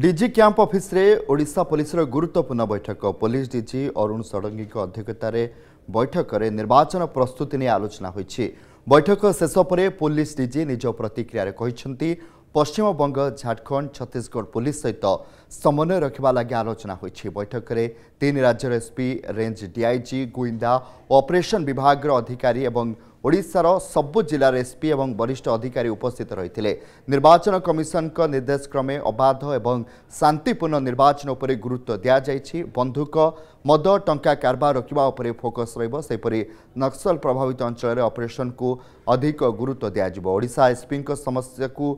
DG camp ଅଫିସରେ ଓଡ଼ିଶା ପୋଲିସର ଗୁରୁତ୍ୱପୂର୍ଣ୍ଣ ବୈଠକ ପୋଲିସ ଡିଜି ଅରୁଣ ଷଡ଼ଙ୍ଗୀଙ୍କ ଅଧ୍ୟକ୍ଷତାରେ ବୈଠକରେ ନିର୍ବାଚନ ପ୍ରସ୍ତୁତି ନେଇ ଆଲୋଚନା ହୋଇଛି ବୈଠକ ଶେଷ ପରେ ପୋଲିସ ଡିଜି ନିଜ ପ୍ରତିକ୍ରିୟାରେ କହିଛନ୍ତି ପଶ୍ଚିମବଙ୍ଗ ଝାଡ଼ଖଣ୍ଡ ଛତିଶଗଡ଼ ପୋଲିସ ସହିତ ସମନ୍ୱୟ ରଖିବା ଲାଗି ଆଲୋଚନା ହୋଇଛି ବୈଠକରେ ତିନି ରାଜ୍ୟର ଏସ୍ପି ରେଞ୍ଜ ଡିଆଇଜି ଗୁଇନ୍ଦା ଅପରେସନ୍ ବିଭାଗର ଅଧିକାରୀ ଏବଂ ଓଡ଼ିଶାର ସବୁ ଜିଲ୍ଲାର ଏସ୍ପି ଏବଂ ବରିଷ୍ଠ ଅଧିକାରୀ ଉପସ୍ଥିତ ରହିଥିଲେ ନିର୍ବାଚନ କମିଶନଙ୍କ ନିର୍ଦ୍ଦେଶ କ୍ରମେ ଅବାଧ ଏବଂ ଶାନ୍ତିପୂର୍ଣ୍ଣ ନିର୍ବାଚନ ଉପରେ ଗୁରୁତ୍ୱ ଦିଆଯାଇଛି ବନ୍ଧୁକ ମଦ ଟଙ୍କା କାରବାର ରୋକିବା ଉପରେ ଫୋକସ୍ ରହିବ ସେହିପରି ନକ୍ସଲ ପ୍ରଭାବିତ ଅଞ୍ଚଳରେ ଅପରେସନ୍କୁ ଅଧିକ ଗୁରୁତ୍ୱ ଦିଆଯିବ ଓଡ଼ିଶା ଏସ୍ପିଙ୍କ ସମସ୍ୟାକୁ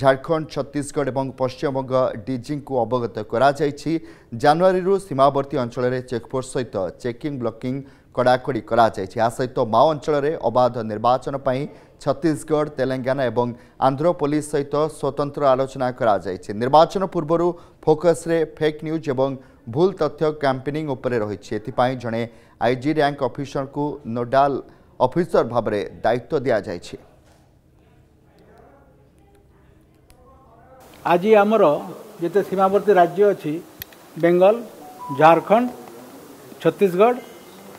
ঝাড়খণ্ড ছত্তিশগড় এবং পশ্চিমবঙ্গ ডিজিঙ্কু অবগত করা যাইছি জানুয়ারিরু সীমাবর্তী অঞ্চলের চেকপোস্ট সহিত চেকিং ব্লকিং কড়াকড়ি করা যাইছি আ সহিত মাও অঞ্চলের অবাধ নির্বাচন পাই ছত্তিশগড় তেলেঙ্গানা এবং আন্ধ্র পুলিশ সহিত স্বতন্ত্র আলোচনা করা যাইছি নির্বাচন পূর্বরু ফোকসরে ফেক নিউজ এবং ভুল তথ্য ক্যাম্পেনিং উপরে রয়েছে এথিপাই জনে আইজি র্যাঙ্ক অফিসরকু নোডাল অফিসর ভাবে দায়িত্ব দিয়া যাইছে ଆଜି ଆମର ଯେତେ ସୀମାବର୍ତ୍ତୀ ରାଜ୍ୟ ଅଛି ବେଙ୍ଗଲ ଝାଡ଼ଖଣ୍ଡ ଛତିଶଗଡ଼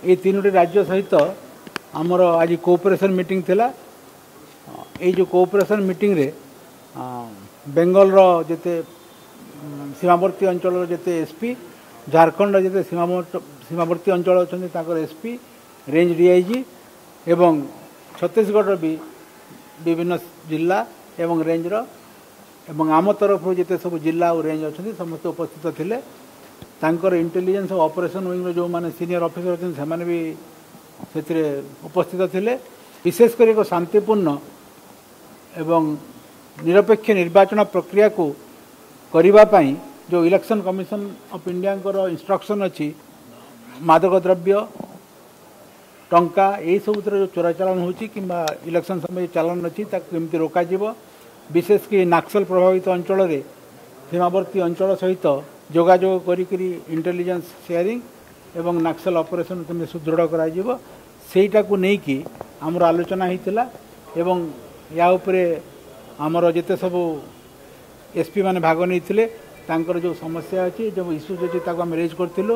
ଏଇ ତିନୋଟି ରାଜ୍ୟ ସହିତ ଆମର ଆଜି କୋଅପରେସନ୍ ମିଟିଂ ଥିଲା ଏଇ ଯେଉଁ କୋଅପରେସନ୍ ମିଟିଂରେ ବେଙ୍ଗଲର ଯେତେ ସୀମାବର୍ତ୍ତୀ ଅଞ୍ଚଳର ଯେତେ ଏସ୍ପି ଝାଡ଼ଖଣ୍ଡର ଯେତେ ସୀମାବର୍ତ୍ତୀ ଅଞ୍ଚଳ ଅଛନ୍ତି ତାଙ୍କର ଏସ୍ପି ରେଞ୍ଜ ଡିଆଇଜି ଏବଂ ଛତିଶଗଡ଼ର ବି ବିଭିନ୍ନ ଜିଲ୍ଲା ଏବଂ ରେଞ୍ଜର ଏବଂ ଆମ ତରଫରୁ ଯେତେ ସବୁ ଜିଲ୍ଲା ଆଉ ରେଞ୍ଜ ଅଛନ୍ତି ସମସ୍ତେ ଉପସ୍ଥିତ ଥିଲେ ତାଙ୍କର ଇଣ୍ଟେଲିଜେନ୍ସ ଅପରେସନ୍ ୱିଙ୍ଗର ଯେଉଁମାନେ ସିନିୟର ଅଫିସର ଅଛନ୍ତି ସେମାନେ ବି ସେଥିରେ ଉପସ୍ଥିତ ଥିଲେ ବିଶେଷ କରି ଏକ ଶାନ୍ତିପୂର୍ଣ୍ଣ ଏବଂ ନିରପେକ୍ଷ ନିର୍ବାଚନ ପ୍ରକ୍ରିୟାକୁ କରିବା ପାଇଁ ଯେଉଁ ଇଲେକ୍ସନ୍ କମିଶନ୍ ଅଫ୍ ଇଣ୍ଡିଆଙ୍କର ଇନଷ୍ଟ୍ରକ୍ସନ୍ ଅଛି ମାଦକ ଦ୍ରବ୍ୟ ଟଙ୍କା ଏହିସବୁଥିରେ ଯେଉଁ ଚୋରା ଚାଲାଣ ହେଉଛି କିମ୍ବା ଇଲେକ୍ସନ୍ ସମୟରେ ଚାଲାଣ ଅଛି ତାକୁ କେମିତି ରୋକାଯିବ বিশেষ করে নাক্সল প্রভাবিত অঞ্চলের সীমাবর্তী অঞ্চল সহিত যোগাযোগ করি ইন্টেলিজেন্স সেয়ারিং এবং নাক্সল অপরেসন কেমনি সুদৃঢ় করা যাব সেইটা নেইকি আমার আলোচনা হয়েছিল এবং ইয়া উপরে আমার যেতে সব এসপি মানে ভাগ নিয়ে তাঁর যে সমস্যা আছে যে ইস্যু যদি তাকে আমি রেজ করলু